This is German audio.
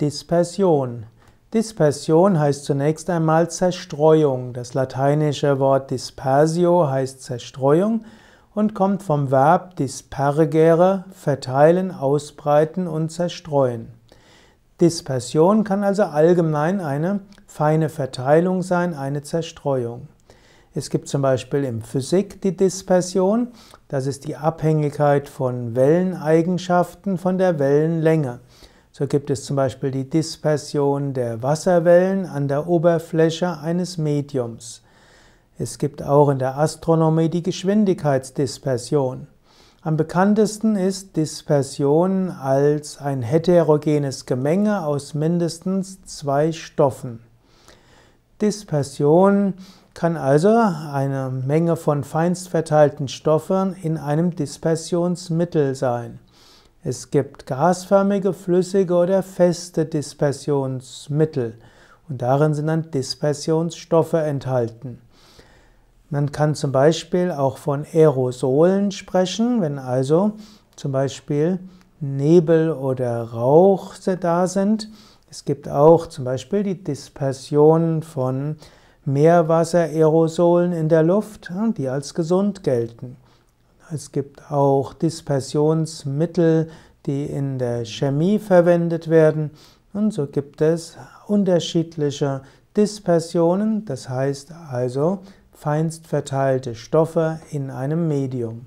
Dispersion. Dispersion heißt zunächst einmal Zerstreuung. Das lateinische Wort dispersio heißt Zerstreuung und kommt vom Verb dispergere, verteilen, ausbreiten und zerstreuen. Dispersion kann also allgemein eine feine Verteilung sein, eine Zerstreuung. Es gibt zum Beispiel in Physik die Dispersion, das ist die Abhängigkeit von Welleneigenschaften von der Wellenlänge. So gibt es zum Beispiel die Dispersion der Wasserwellen an der Oberfläche eines Mediums. Es gibt auch in der Astronomie die Geschwindigkeitsdispersion. Am bekanntesten ist Dispersion als ein heterogenes Gemenge aus mindestens zwei Stoffen. Dispersion kann also eine Menge von feinst verteilten Stoffen in einem Dispersionsmittel sein. Es gibt gasförmige, flüssige oder feste Dispersionsmittel und darin sind dann Dispersionsstoffe enthalten. Man kann zum Beispiel auch von Aerosolen sprechen, wenn also zum Beispiel Nebel oder Rauch da sind. Es gibt auch zum Beispiel die Dispersion von Meerwasser-Aerosolen in der Luft, die als gesund gelten. Es gibt auch Dispersionsmittel, die in der Chemie verwendet werden. Und so gibt es unterschiedliche Dispersionen, das heißt also feinst verteilte Stoffe in einem Medium.